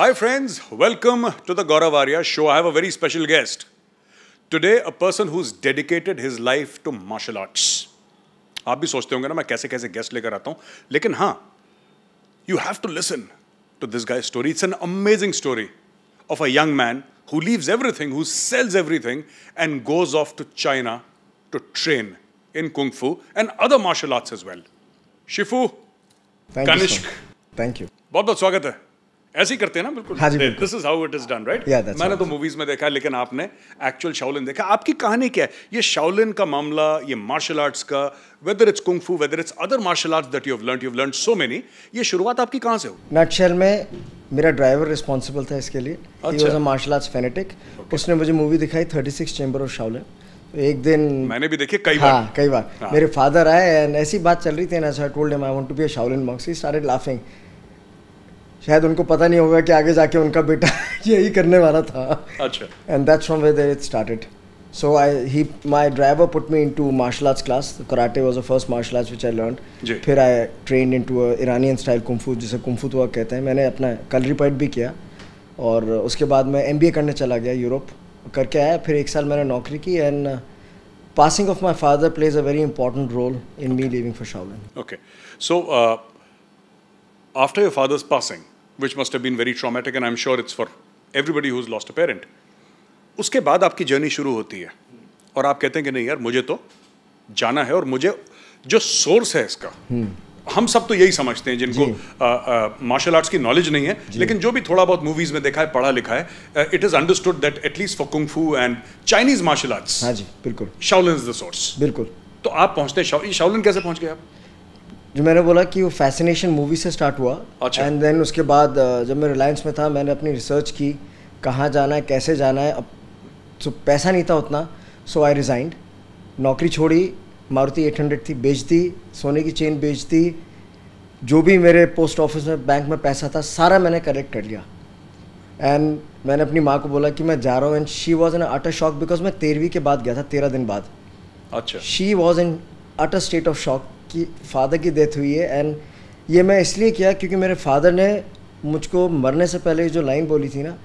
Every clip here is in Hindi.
Hi friends, welcome to the Gaurav Arya show. I have a very special guest. Today, a person who's dedicated his life to martial arts. आप भी सोचते होंगे ना मैं कैसे कैसे गेस्ट लेकर आता हूँ लेकिन हाँ you have to listen to this guy story it's an amazing story of a young man who leaves everything who sells everything and goes off to China to train in kung fu and other martial arts as well shifu Kanishk thank you बहुत बहुत स्वागत है ऐसे ही करते हैं ना बिल्कुल this is how it is done right मैंने तो मूवीज में देखा लेकिन आपने एक्चुअल शाओलिन देखा आपकी कहानी क्या है ये शाओलिन का मामला ये मार्शल आर्ट्स का whether it's kung fu whether it's other martial arts that you have learned you have learned so many ये शुरुआत आपकी कहाँ से हो नटशेल में मेरा ड्राइवर रिस्पॉन्सिबल था इसके लिए अच्छा। मार्शल आर्ट्स फेनेटिक उसने मुझे मूवी दिखाई thirty six chamber of Shaolin एक दिन मैंने भी देखे कई बार हाँ कई बार हाँ. मेरे फादर आए एंड ऐसी बात चल रही थी and I told him I want to be a Shaolin monk he started laughing शायद उनको पता नहीं होगा कि आगे जाके उनका बेटा यही करने वाला था अच्छा and that's from where it started so I he my driver put me into martial arts class karate was was first martial arts arts I learn फिर I trained into Iranian style kung fu जिसे kung तो कहते हैं मैंने अपना कलरीपाइट भी किया और उसके बाद मैं एम करने चला गया यूरोप करके आया फिर एक साल मैंने नौकरी की and passing of my father plays a very important role in me living for Shaolin okay so after your father's passing which must have been very traumatic and I'm sure it's for everybody who's lost a parent. उसके बाद आपकी जर्नी शुरू होती है और आप कहते हैं कि नहीं यार मुझे तो जाना है और मुझे जो सोर्स है इसका हम सब तो यही समझते हैं जिनको मार्शल आर्ट्स की नॉलेज नहीं है लेकिन जो भी थोड़ा बहुत मूवीज में देखा है पढ़ा लिखा है it is understood that at least for kung fu and Chinese martial arts हाँ जी बिल्कुल शाओलिन इज द सोर्स बिल्कुल तो आप पहुंचते हैं शाओलिन कैसे पहुंच गए आप जो मैंने बोला कि वो फैसिनेशन मूवी से स्टार्ट हुआ एंड अच्छा। देन उसके बाद uh, जब मैं रिलायंस में था मैंने अपनी रिसर्च की कहाँ जाना है कैसे जाना है अब तो पैसा नहीं था उतना सो आई रिज़ाइंड नौकरी छोड़ी मारुति 800 थी बेच दी सोने की चेन बेच दी जो भी मेरे पोस्ट ऑफिस में बैंक में पैसा था सारा मैंने कलेक्ट कर लिया एंड मैंने अपनी माँ को बोला कि मैं जा रहा हूँ and she was in utter shock because मैं तेरहवीं के बाद गया था तेरह दिन बाद अच्छा she was in utter state of shock की फादर की डेथ हुई है एंड ये मैं इसलिए किया क्योंकि मेरे फादर ने मुझको मरने से पहले जो लाइन बोली थी ना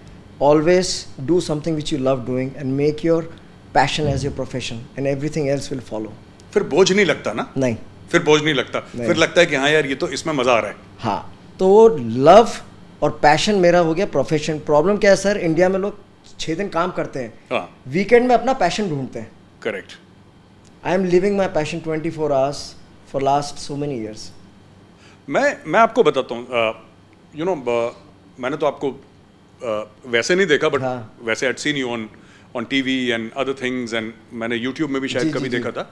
always do something which you love doing and make your passion as your profession and everything else will follow फिर बोझ नहीं लगता ना नहीं फिर बोझ नहीं लगता नहीं। फिर लगता है कि हाँ यार ये तो इसमें मज़ा आ रहा है हाँ तो वो लव और पैशन मेरा हो गया प्रोफेशन प्रॉब्लम क्या है सर इंडिया में लोग छः दिन काम करते हैं वीकेंड हाँ। में अपना पैशन ढूंढते हैं correct I am living my passion twenty four hours for last so many years मैं मैं आपको बताता हूँ यू नो मैंने तो आपको uh, वैसे नहीं देखा बट हाँ. वैसे at seen you on on we and other things and मैंने यूट्यूब में भी शायद जी, कभी जी, देखा जी. था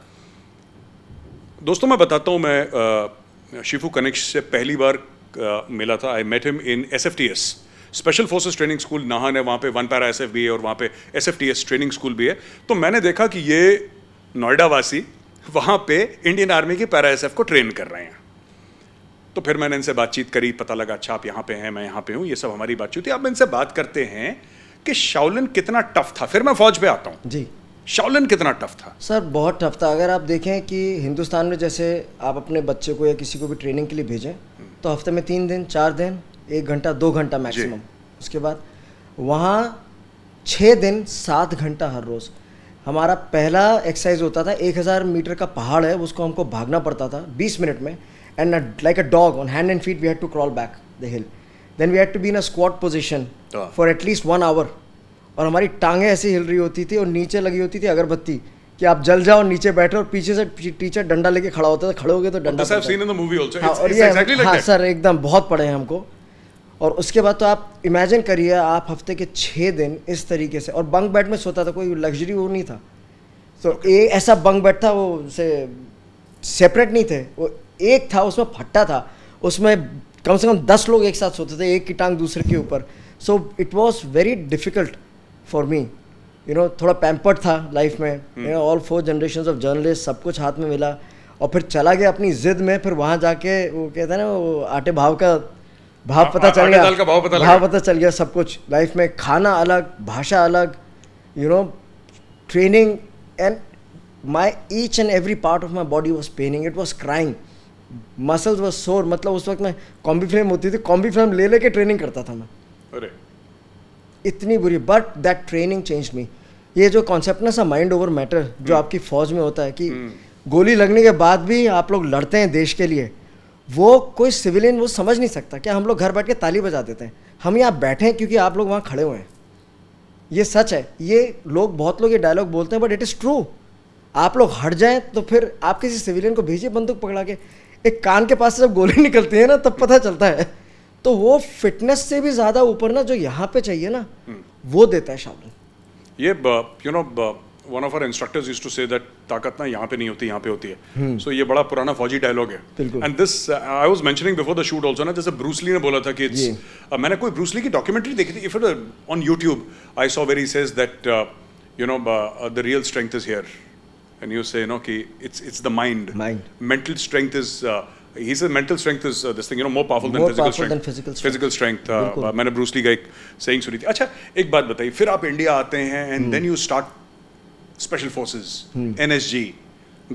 दोस्तों मैं बताता हूँ मैं शिफू कनेक्श से पहली बार uh, मिला था I met him in S F T S special forces training school Nahan है वहाँ पे वन पैरा एस एफ भी है और वहाँ पे S F T S training school भी है तो मैंने देखा कि ये नोएडा वासी वहाँ पे इंडियन आर्मी की पैरा एस को ट्रेन कर रहे हैं तो फिर मैंने इनसे बातचीत करी पता लगा अच्छा आप यहाँ पे हैं मैं यहाँ पे हूँ ये सब हमारी बातचीत थी अब इनसे बात करते हैं कि शाओलिन कितना टफ था फिर मैं फौज पे आता हूँ जी शाओलिन कितना टफ था सर बहुत टफ था अगर आप देखें कि हिंदुस्तान में जैसे आप अपने बच्चे को या किसी को भी ट्रेनिंग के लिए भेजें तो हफ्ते में तीन दिन चार दिन एक घंटा दो घंटा मैक्सिमम उसके बाद वहाँ छः दिन सात घंटा हर रोज़ हमारा पहला एक्सरसाइज होता था एक हज़ार मीटर का पहाड़ है उसको हमको भागना पड़ता था बीस मिनट में and like a dog on hand and feet we had to crawl back the hill then we had to be in a squat position for at least one hour और हमारी टांगें ऐसी हिल रही होती थी और नीचे लगी होती थी अगरबत्ती कि आप जल जाओ नीचे बैठे और पीछे से टीचर डंडा लेके खड़ा होता था खड़े हो गए तो डंडा तो हाँ, हाँ सर एकदम बहुत पड़े हैं हमको और उसके बाद तो आप इमेजिन करिए आप हफ्ते के छः दिन इस तरीके से और बंक बेड में सोता था कोई लग्जरी वो नहीं था तो okay. ऐसा बंक बेड था वो से सेपरेट नहीं थे वो एक था उसमें फट्टा था उसमें कम से कम दस लोग एक साथ सोते थे एक की टांग दूसरे के ऊपर so it was very difficult for me you know थोड़ा पैम्पर्ड था लाइफ में you know all four generation of journalist सब कुछ हाथ में मिला और फिर चला गया अपनी ज़िद में फिर वहाँ जाके वो कहते हैं ना वो आटे भाव का भाव पता चल गया का भाव पता भाव पता चल गया सब कुछ लाइफ में खाना अलग भाषा अलग you know training and my each and every part of my body was paining it was crying muscles was sore मतलब उस वक्त मैं कॉम्बी फ्लेम होती थी कॉम्बी फ्लेम ले लेके ट्रेनिंग करता था मैं अरे इतनी बुरी but that training change me ये जो कॉन्सेप्ट ना सा माइंड ओवर मैटर जो हम्म। आपकी फौज में होता है कि हम्म। गोली लगने के बाद भी आप लोग लड़ते हैं देश के लिए वो कोई सिविलियन वो समझ नहीं सकता क्या हम लोग घर बैठ के ताली बजा देते हैं हम यहाँ बैठे हैं क्योंकि आप लोग वहाँ खड़े हुए हैं ये सच है ये लोग बहुत लोग ये डायलॉग बोलते हैं बट इट इज़ ट्रू आप लोग हट जाएं तो फिर आप किसी सिविलियन को भेजिए बंदूक पकड़ा के एक कान के पास से जब गोली निकलती है ना तब पता चलता है तो वो फिटनेस से भी ज़्यादा ऊपर ना जो यहाँ पे चाहिए ना हम्म। वो देता है शामिल ये you know one of our instructors use to say that ताकत ना यहाँ पे नहीं होती यहाँ पे होती है सो hmm. so, ये बड़ा पुराना फौजी डायलॉग है and this I was mentioning before the shoot also ना जैसे ब्रूसली ने बोला था कि इट्स yeah. uh, मैंने कोई ब्रूसली की डॉक्यूमेंट्री देखी थी if it on YouTube I saw very says that you know the real strength is here and you say no कि it's it's the mind mental strength is he said uh, uh, uh, mental strength is uh, this thing you know more powerful more than physical powerful strength than physical strength physical strength uh, मैंने ब्रूस ली का एक सेइंग सुनी थी अच्छा एक बात बताइए फिर आप इंडिया आते हैं and then you start special forces NSG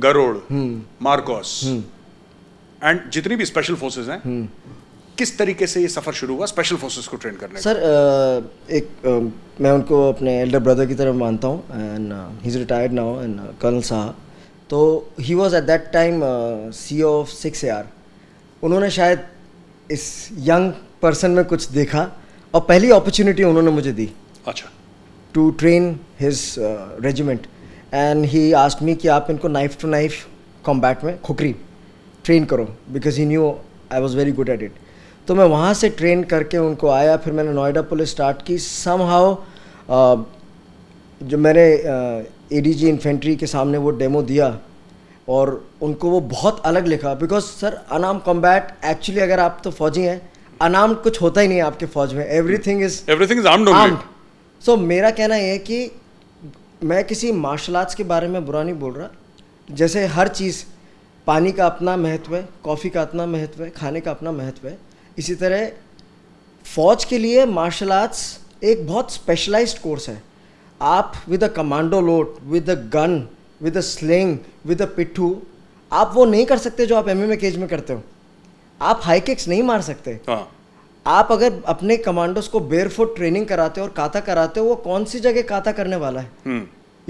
Garud MARCOS and जितनी भी स्पेशल फोर्सेस हैं hmm. किस तरीके से ये सफ़र शुरू हुआ स्पेशल फोर्सेस को ट्रेन करने सर uh, एक um, मैं उनको अपने एल्डर ब्रदर की तरह मानता हूँ and he is retired now and colonel Shah तो he was at that time C of six air उन्होंने शायद इस यंग पर्सन में कुछ देखा और पहली अपॉर्चुनिटी उन्होंने मुझे दी अच्छा to train his regiment and he he asked कि आप इनको नाइफ टू नाइफ कॉम्बैट में खुकरी ट्रेन करो because he knew I was very good at it तो मैं वहाँ से ट्रेन करके उनको आया फिर मैंने नोएडा पुलिस स्टार्ट की सम हाउ जो मैंने ए डी जी इन्फेंट्री के सामने वो डेमो दिया और उनको वो बहुत अलग लिखा बिकॉज सर अनाम कॉम्बैट एक्चुअली अगर आप तो फौजी हैं अनाम कुछ होता ही नहीं है आपके फौज में everything is everything is armed so so, मेरा कहना यह है कि मैं किसी मार्शल आर्ट्स के बारे में बुरा नहीं बोल रहा जैसे हर चीज़ पानी का अपना महत्व है कॉफ़ी का अपना महत्व है खाने का अपना महत्व है इसी तरह फौज के लिए मार्शल आर्ट्स एक बहुत स्पेशलाइज्ड कोर्स है आप with a commando load with a gun with a sling with a पिट्ठू आप वो नहीं कर सकते जो आप एम में केज में करते हो आप हाई किक्स नहीं मार सकते हाँ. आप अगर अपने कमांडोस को बेयर फुट ट्रेनिंग कराते हो और काता कराते हो वो कौन सी जगह काता करने वाला है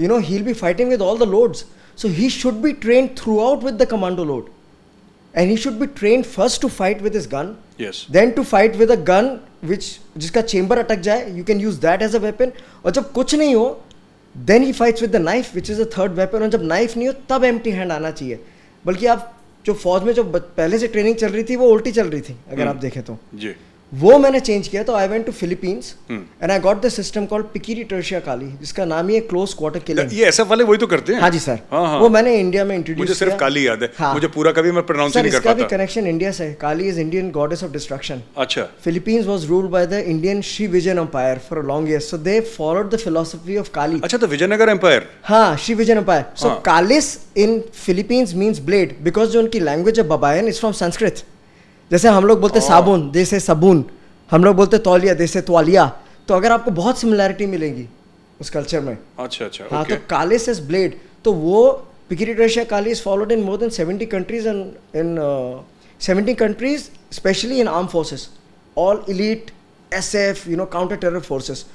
you know he be fighting with all the loads so he should be train throughout with the commando load and he should be train first to fight with is gun then to fight with a gun which जिसका चेंबर अटक जाए you can use that as a weapon और जब कुछ नहीं हो then he fights with the knife which is a third weapon और जब नाइफ नहीं हो तब एम हैंड आना चाहिए बल्कि आप जो फौज में जो पहले से ट्रेनिंग चल रही थी वो उल्टी चल रही थी अगर हम्म। आप देखें तो जी वो मैंने चेंज किया तो I went to Philippines and I got the system called Pekiti Tirsia Kali जिसका नाम ही है क्लोज क्वार्टर किलिंग ये एसएफ वाले वही तो करते हैं हाँ जी सर हाँ, हाँ. वो मैंने इंडिया में इंट्रोड्यूस मुझे सिर्फ काली याद है हाँ. मुझे पूरा कभी मैं प्रोनाउंस नहीं कर पाता इसका भी कनेक्शन इंडिया से Kali is Indian goddess of destruction अच्छा Philippines was ruled by the Indian Shri Vijayan empire for a long year so they followed the philosophy of Kali अच्छा तो विजयनगर एम्पायर हां Shri Vijayan empire so Kalis in Philippines means blade because जो उनकी लैंग्वेज है बबायन इज फ्रॉम संस्कृत जैसे हम लोग बोलते साबुन जैसे साबुन हम लोग बोलते तौलिया जैसे तौलिया तो अगर आपको बहुत सिमिलैरिटी मिलेगी उस कल्चर में अच्छा अच्छा हाँ तो काले से ब्लेड तो वो Pekiti Tirsia Kali is followed in more than seventy countries and in seventy countries specially in arm forces all elite S F you know counter terror forces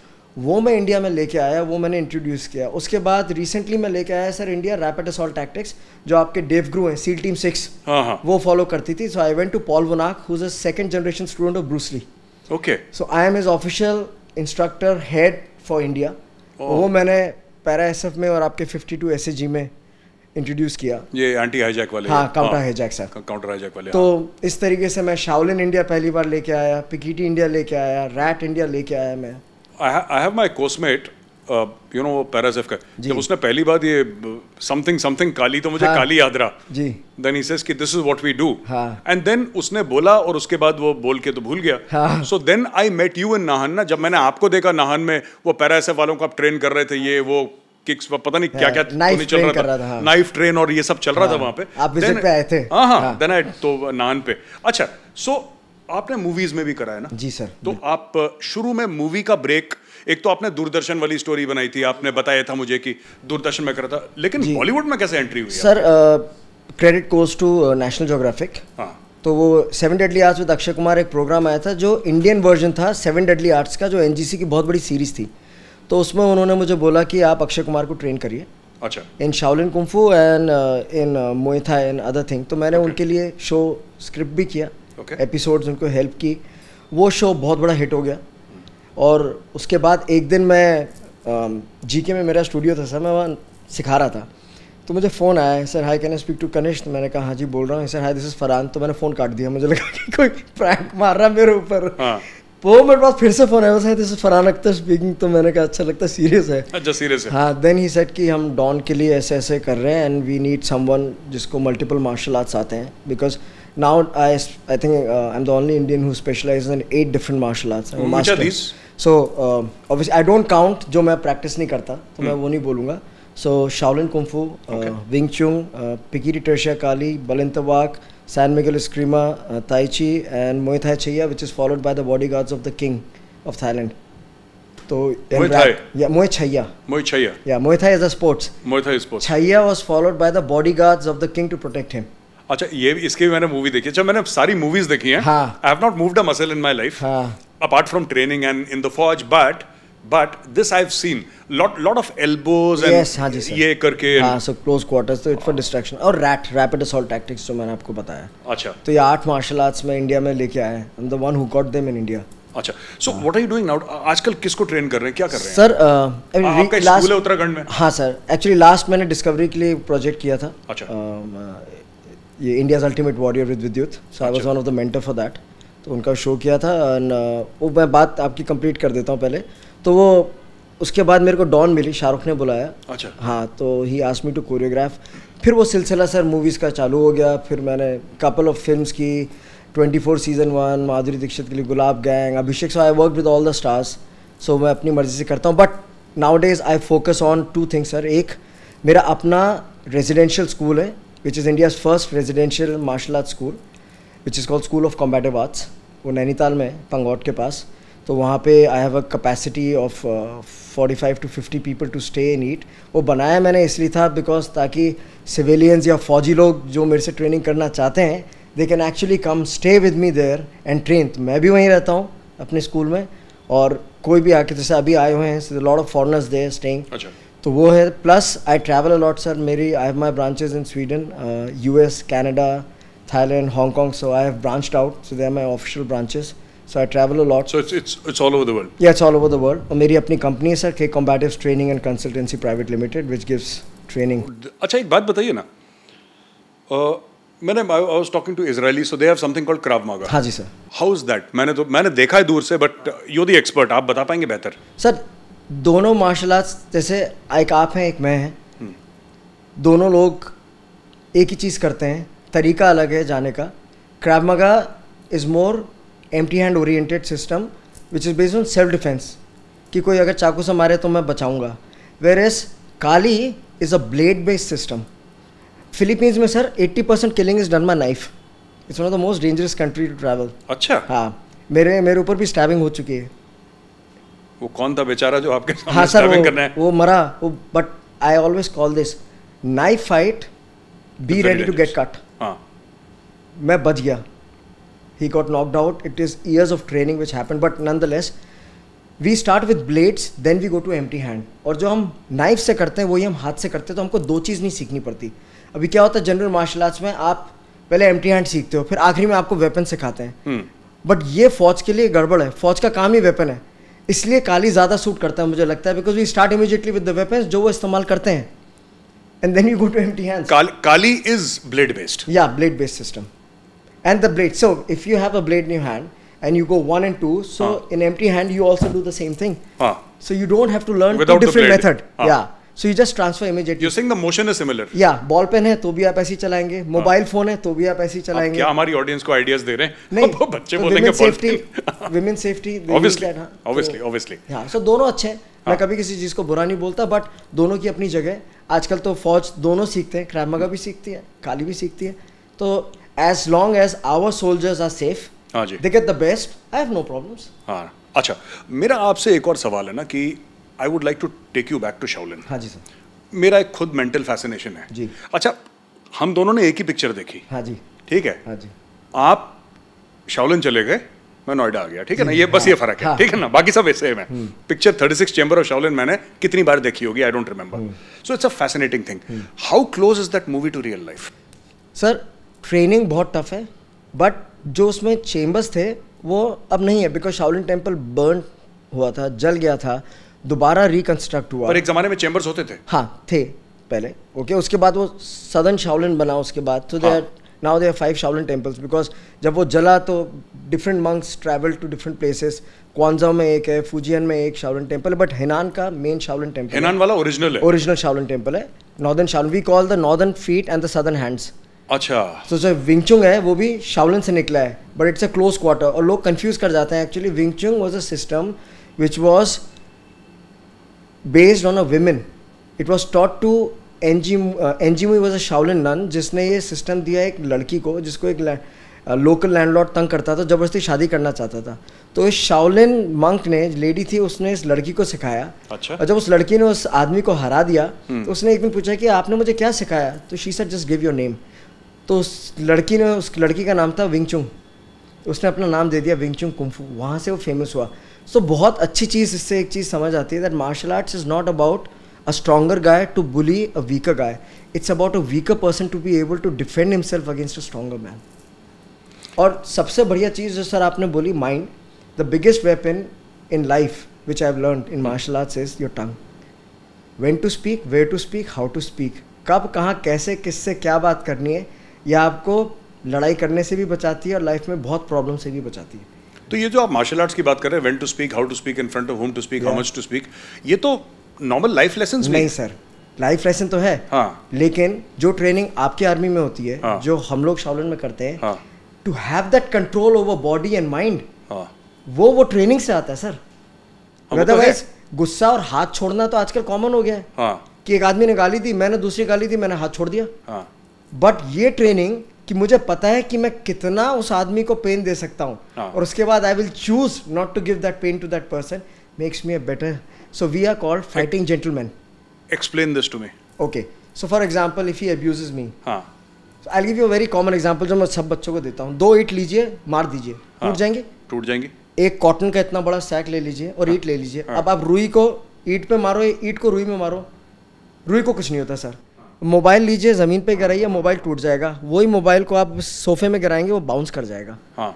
वो मैं इंडिया में लेके आया वो मैंने इंट्रोड्यूस किया उसके बाद रिसेंटली मैं लेके आया sir India rapid assault tactics जो आपके डेव ग्रू हैं सील टीम सिक्स वो फॉलो करती थी so I went to Paul Vunak who is a second generation student of Bruce Lee okay so I am his official instructor head for India वो मैंने पैरा एस में और आपके फिफ्टी टू एस में इंट्रोड्यूस किया ये एंटी हाईजैक वाले हाँ counter hijack sir counter hijack वाले तो हाँ। इस तरीके से मैं शाओलिन इंडिया पहली बार लेके आया पिकीटी इंडिया लेके आया रैट इंडिया लेके आया मैं I have my coursemate you know वो पैरासेफ का जब उसने पहली बार ये समथिंग समथिंग काली तो मुझे हाँ, काली याद रहा जी then he says that this is what we do and then उसने बोला और उसके बाद वो बोल के तो भूल गया so then I met you in Nahan ना जब मैंने आपको देखा नाहन में वो पैरासेफ वालों को आप ट्रेन कर रहे थे ये वो किक्स पता नहीं हाँ. क्या क्या तो नहीं चल रहा था, था नाइफ हाँ. ट्रेन और ये सब चल रहा था हाँ. वहाँ पे आप देन पे आए थे हाँ हाँ देन आई तो नाहन पे अच्छा सो आपने मूवीज में भी करा है ना जी सर तो आप शुरू में मूवी का ब्रेक एक तो आपने दूरदर्शन वाली स्टोरी बनाई थी आपने बताया था मुझे कि दूरदर्शन में करा था लेकिन बॉलीवुड में कैसे एंट्री हुई sir credit goes to National Geographic तो वो seven deadly arts with Akshay Kumar एक प्रोग्राम आया था जो इंडियन वर्जन था सेवन डेडली आर्ट्स का जो एन की बहुत बड़ी सीरीज थी तो उसमें उन्होंने मुझे बोला कि आप अक्षय कुमार को ट्रेन करिए अच्छा in Shaolin kung fu and in Muay Thai and other thing तो मैंने okay. उनके लिए शो स्क्रिप्ट भी किया एपिसोड्स उनको हेल्प की वो शो बहुत बड़ा हिट हो गया और उसके बाद एक दिन मैं जी um, में मेरा स्टूडियो था सर मैं वहाँ सिखा रहा था तो मुझे फ़ोन आया sir hi can I speak to Kanishth मैंने कहा हाँ जी बोल रहा हूँ sir hi this is Farhan तो मैंने फ़ोन काट दिया मुझे लगा कि कोई प्रैंक मार रहा मेरे ऊपर हाँ. वो मेरे पास फिर से फ़ोन आया sir this is Farhan Akhtar speaking तो मैंने कहा अच्छा लगता है सीरियस है अच्छा सीरियस है हाँ देन ही सेट कि हम डॉन के लिए ऐसे ऐसे कर रहे हैं एंड वी नीड समवन जिसको मल्टीपल मार्शल आर्ट्स आते हैं because now I, I think uh, I'm the only Indian who specializes in eight different martial arts. Mm. Which are these? So uh, obviously I don't count जो मैं practice नहीं करता तो मैं वो नहीं बोलूँगा. So Shaolin Kung Fu, uh, okay. Wing Chun, uh, Pikiri Tersha Kali, Balintawak, San Miguel Eskrima, uh, Tai Chi and Muay Thai Chaya which is followed by the bodyguards of the king of Thailand. तो Muay Thai. Yeah, Muay Chaya. Muay Chaya. Yeah, Muay Thai is a sports. Muay Thai is sports. Chaya was followed by the bodyguards of the king to अच्छा ये इसके भी मैंने मूवी देखी अच्छा मैंने सारी मूवीज देखी हैं I have not moved a muscle in my life apart from training and in the फौज but but this I have seen lot lot of elbows and ये करके हां सो क्लोज क्वार्टर्स तो इट फॉर डिस्ट्रैक्शन और रैट रैपिड असॉल्ट टैक्टिक्स जो मैंने आपको बताया अच्छा तो ये आठ मार्शल आर्ट्स में इंडिया में लेके आए I am the one who got them in India अच्छा so what are you doing now आजकल किसको ट्रेन कर रहे हैं क्या कर रहे हैं sir uh, I mean, Uttarakhand में हाँ सर एक्चुअली लास्ट मैंने डिस्कवरी के लिए प्रोजेक्ट किया था अच्छा um, uh, ये India's ultimate warrior with Vidyut so I was one of the mentor for that तो उनका शो किया था एंड uh, वो मैं बात आपकी कंप्लीट कर देता हूँ पहले तो वो उसके बाद मेरे को डॉन मिली शाहरुख ने बुलाया अच्छा हाँ तो ही आसमी टू कोरियोग्राफ फिर वो सिलसिला सर मूवीज़ का चालू हो गया फिर मैंने कपल ऑफ फिल्म की twenty four season one Madhuri Dixit के लिए Gulaab Gang Abhishek so I work with all the stars so मैं अपनी मर्जी से करता हूँ but nowadays I focus on two things sir एक मेरा अपना रेजिडेंशियल स्कूल है which is India's first residential martial arts school, which is called School of Combative Arts. वो नैनीताल में पंगौट के पास तो वहाँ पे I have a capacity of 45 to 50 people to stay in it वो बनाया मैंने इसलिए था बिकॉज ताकि सिविलियंस या फौजी लोग जो मेरे से ट्रेनिंग करना चाहते हैं they can actually come stay with me there and train तो मैं भी वहीं रहता हूँ अपने स्कूल में और कोई भी आके जैसे अभी आए हुए हैं lot of foreigners there staying तो वो है plus I travel a lot sir मेरी I have my branches in Sweden U S Canada Thailand Hong Kong so I have branched out so they are my official branches so I travel a lot so it's it's all over the world या it's all over the world और मेरी अपनी कंपनी है sir K combatives training and consultancy private limited which gives training अच्छा एक बात बताइए ना uh, मैंने I was talking to Israeli so they have something called krav maga हाँ जी सर हाउ इज दैट मैंने तो मैंने देखा है दूर से बट यू दी एक्सपर्ट आप बता पाएंगे बेहतर सर दोनों मार्शल आर्ट्स जैसे एक आप हैं एक मैं हैं हम्म। दोनों लोग एक ही चीज़ करते हैं तरीका अलग है जाने का Krav Maga is more empty hand oriented system which is based on self defence कि कोई अगर चाकू से मारे तो मैं बचाऊंगा where as Kali is a blade based system Philippines में sir 80 percent killing is done my knife it's one of the most dangerous country to travel अच्छा हाँ मेरे मेरे ऊपर भी स्टैबिंग हो चुकी है वो कौन था बेचारा जो आपके हाँ सर वो, करना है वो मरा वो but I always call this knife fight be ready to get cut मैं बच गया he got he got it is It of training which happen but none the less we start with blades then we go to empty hand और जो हम नाइफ से करते हैं वही हम हाथ से करते हैं तो हमको दो चीज़ नहीं सीखनी पड़ती अभी क्या होता है जनरल मार्शल आर्ट्स में आप पहले एम्प्टी हैंड सीखते हो फिर आखिरी में आपको वेपन सिखाते हैं बट हम्म। hmm. ये फौज के लिए गड़बड़ है फौज का काम ही वेपन है इसलिए काली ज़्यादा सूट करता है मुझे लगता है because we start immediately with the weapons जो वो इस्तेमाल करते हैं and then you go to empty hands Kali is blade based या blade based system and the blade so if you have a blade in your hand and you go one and two so in in hand you you do the same thing so you don't have to learn different method या so you just transfer immediately you sing the motion is similar या बॉल पेन है तो भी आप ऐसे चलाएंगे मोबाइल हाँ। फोन है तो भी आप ऐसे चलाएंगे क्या हमारी ऑडियंस को आइडियाज दे रहे हैं नहीं बच्चे तो बोलेंगे safety women safety obviously obviously obviously या सो दोनों अच्छे हैं हाँ। मैं कभी किसी चीज़ को बुरा नहीं बोलता बट दोनों की अपनी जगह आजकल तो फौज दोनों सीखते हैं क्रैमगा भी सीखती है काली भी सीखती है तो as long as our soldiers are safe जी they get the best I have no problems हाँ अच्छा मेरा आपसे एक और सवाल है ना कि I would like to take you back to Shaolin हाँ जी सर मेरा एक खुद मेंटल फैसिनेशन है जी अच्छा हम दोनों ने एक ही पिक्चर देखी हाँ जी ठीक है हाँ जी आप शाओलिन चले गए मैं नोएडा आ गया ठीक है ना ये बस ये फर्क है हाँ। ठीक है ना बाकी सब ऐसे है picture thirty six chamber of Shaolin मैंने कितनी बार देखी होगी I don't remember so it's a fascinating thing how close is that movie to real life sir training बहुत टफ है बट जो उसमें चेंबर्स थे वो अब नहीं है बिकॉज शाओलिन टेम्पल बर्न हुआ था जल गया था दोबारा रिकंस्ट्रक्ट हुआ पर एक ज़माने में चैम्बर्स होते थे हाँ थे पहले ओके उसके बाद वो सदन शाओलिन बना उसके बाद तो there now there five Shaolin temples because जब वो जला तो different monks travel to different places Quanzhou में एक है फुजियन में एक शाओलिन टेम्पल बट हेनान का मेन शाओलिन टेम्पल हेनान वाला ओरिजिनल है ओरिजिनल शाओलिन टेम्पल है northern Shaolin we call the northern feet and the southern hands अच्छा तो जो विंगचुंग है वो भी शाओलिन से निकला है but it's a close quarter और लोग कंफ्यूज कर जाते हैं actually Wing Chun was a system which was based on a women it was taught to Ng Ng Mui was a Shaolin none जिसने ये सिस्टम दिया एक लड़की को जिसको एक लोकल लैंडलॉर्ड uh, तंग करता था जबरदस्ती शादी करना चाहता था तो इस शाओलिन मंक ने लेडी थी उसने इस लड़की को सिखाया अच्छा और जब उस लड़की ने उस आदमी को हरा दिया हम्म। तो उसने एक दिन पूछा कि आपने मुझे क्या सिखाया तो she sir just give your name तो उस लड़की ने उस लड़की का नाम था विंगचुंग उसने अपना नाम दे दिया विंगचुंग कुंफू वहाँ से वो फेमस हुआ सो so, बहुत अच्छी चीज़ इससे एक चीज़ समझ आती है that martial arts is not about a stronger guy to bully a weaker guy it's about a weaker person to be able to defend himself against a stronger man और सबसे बढ़िया चीज़ जो सर आपने बोली mind the biggest weapon in life which I learn in martial arts is your tongue when to speak way to speak how to speak कब कहाँ कैसे किससे क्या बात करनी है यह आपको लड़ाई करने से भी बचाती है और लाइफ में बहुत प्रॉब्लम से भी बचाती है तो ये जो आप मार्शल आर्ट्स की बात कर रहे हैं when to speak how to speak in front of whom to speak how much to speak ये तो नॉर्मल लाइफ लेसन नहीं सर लाइफ लेसन तो है हाँ. लेकिन जो ट्रेनिंग आपके आर्मी में होती है हाँ. जो हम लोग शावलन में करते हैं to have that control over body and mind वो वो ट्रेनिंग से आता है सर अदरवाइज हाँ, तो गुस्सा और हाथ छोड़ना तो आजकल कॉमन हो गया है हाँ. कि एक आदमी ने गाली दी मैंने दूसरी गाली दी मैंने हाथ छोड़ दिया बट हाँ. ये ट्रेनिंग कि मुझे पता है कि मैं कितना उस आदमी को पेन दे सकता हूँ हाँ। और उसके बाद I will choose not to give that pain to that person makes me a better so we are called fighting gentleman explain this to me okay so for example if he abuse me I give you very common example जो मैं सब बच्चों को देता हूँ दो ईट लीजिए मार दीजिए हाँ। टूट जाएंगे टूट जाएंगे एक कॉटन का इतना बड़ा सैक ले लीजिए और ईट हाँ। ले लीजिए अब आप रुई को ईट पे मारो ईट को रुई में मारो रुई को कुछ नहीं होता सर मोबाइल लीजिए ज़मीन पे गिराइए मोबाइल टूट जाएगा वही मोबाइल को आप सोफे में गिराएंगे वो बाउंस कर जाएगा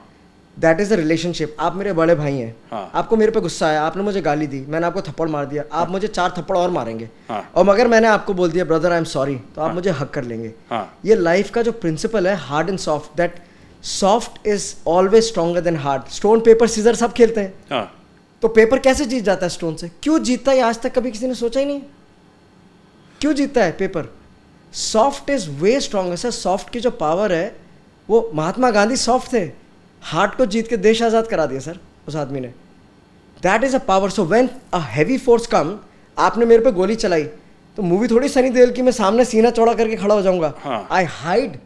दैट इज़ अ रिलेशनशिप आप मेरे बड़े भाई हैं हाँ. आपको मेरे पे गुस्सा आया आपने मुझे गाली दी मैंने आपको थप्पड़ मार दिया आप मुझे चार थप्पड़ और मारेंगे हाँ. और मगर मैंने आपको बोल दिया ब्रदर आई एम सॉरी तो आप हाँ. मुझे हक कर लेंगे हाँ. ये लाइफ का जो प्रिंसिपल है hard and soft that soft is always stronger than hard stone paper scissor सब खेलते हैं हाँ. तो पेपर कैसे जीत जाता है स्टोन से क्यों जीतता है आज तक कभी किसी ने सोचा ही नहीं क्यों जीतता है paper soft is way strong है सर सॉफ्ट की जो पावर है वो महात्मा गांधी सॉफ्ट थे हार्ट को जीत के देश आज़ाद करा दिया सर उस आदमी ने that is a power so when a heavy force come आपने मेरे पे गोली चलाई तो मूवी थोड़ी सनी देल की मैं सामने सीना चौड़ा करके खड़ा हो जाऊंगा I hide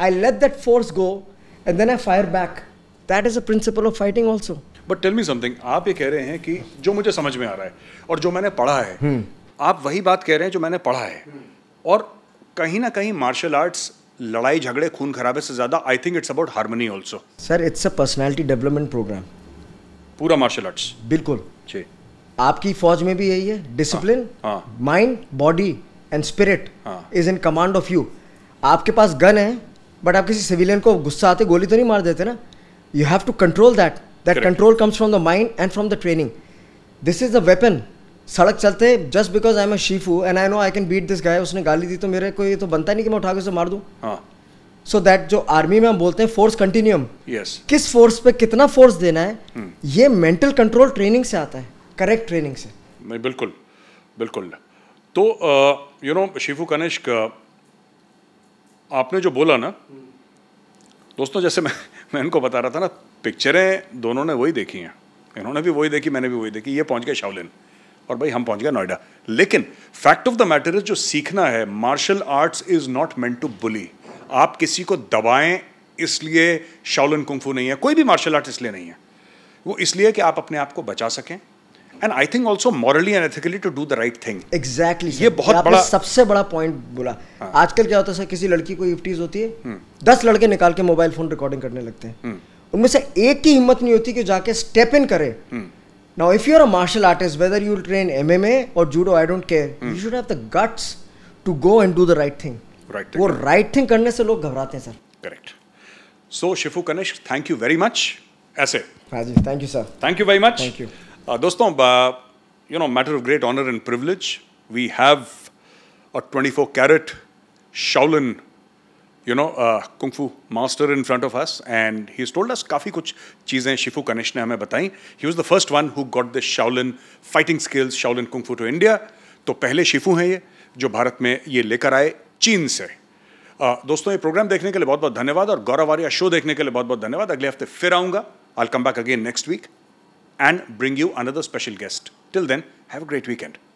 I let that force go and then I fire back that is a principle of fighting also but tell me something आप ये कह रहे हैं कि जो मुझे समझ में आ रहा है और जो मैंने पढ़ा है hmm. आप वही बात कह रहे हैं जो मैंने पढ़ा है hmm. और कहीं ना कहीं मार्शल आर्ट्स लड़ाई झगड़े खून खराबे से ज़्यादा I think it's about harmony also sir it's a personality development programme पूरा मार्शल आर्ट्स बिल्कुल जी आपकी फौज में भी यही है discipline mind body and spirit is in command of you आपके पास गन है बट आप किसी सिविलियन को गुस्सा आते गोली तो नहीं मार देते ना you have to control that that control comes from the mind and from the training this is the weapon सड़क चलते just because I am a shifu and I know I can beat this guy उसने गाली दी तो मेरे को ये तो बनता नहीं कि मैं उठा के उसे मार दूँ सो दैट जो आर्मी में हम बोलते हैं फोर्स कंटिन्यूम यस किस फोर्स पे कितना फोर्स देना है hmm. ये मेंटल कंट्रोल ट्रेनिंग से आता है करेक्ट ट्रेनिंग से नहीं बिल्कुल बिल्कुल तो यू नो शिफू कनिष्क आपने जो बोला ना दोस्तों जैसे मैं मैं इनको बता रहा था ना पिक्चरें दोनों ने वही देखी हैं इन्होंने भी वही देखी मैंने भी वही देखी ये पहुंच गए शाओलिन और भाई हम पहुंच गए नोएडा लेकिन fact of the matter is जो सीखना है martial arts is not meant to bully आप किसी को दबाएं इसलिए शाओलन कुंफू नहीं है कोई भी मार्शल आर्ट इसलिए नहीं है वो इसलिए कि आप अपने आप को बचा सकें and I think also morally and ethically to do the right thing exactly ये बहुत बड़ा सबसे बड़ा पॉइंट बोला हाँ. आजकल क्या होता है सर किसी लड़की को इफ्टीज होती है हुँ. हम्म। दस लड़के निकाल के मोबाइल फोन रिकॉर्डिंग करने लगते हैं हम्म। उनमें से एक की हिम्मत नहीं होती कि जाके स्टेप इन करे हुँ. हम्म। Now, if you're a martial artist, whether you'll train MMA or judo, I don't care. Hmm. You should have the guts to go and do the right thing. Right thing. वो right thing करने से लोग घबराते हैं sir. Correct. So Shifu Kanish, thank you very much. ऐसे. हाँ thank you sir. Thank you very much. Thank you. Uh, दोस्तों, uh, you know, matter of great honor and privilege. We have a 24 carat Shaolin you know uh, master in front of front and he and us काफी कुछ चीजें शिफू कनिश ने हमें बताई. He was the first one who got the Shaolin fighting skills Shaolin kung fu to India तो पहले शिफू हैं ये जो भारत में ये लेकर आए चीन से. Uh, दोस्तों ये प्रोग्राम देखने के लिए बहुत बहुत धन्यवाद और गौरव आर्या शो देखने के लिए बहुत बहुत धन्यवाद अगले हफ्ते फिर आऊँगा I come back again next week and bring you another special guest till then have a great weekend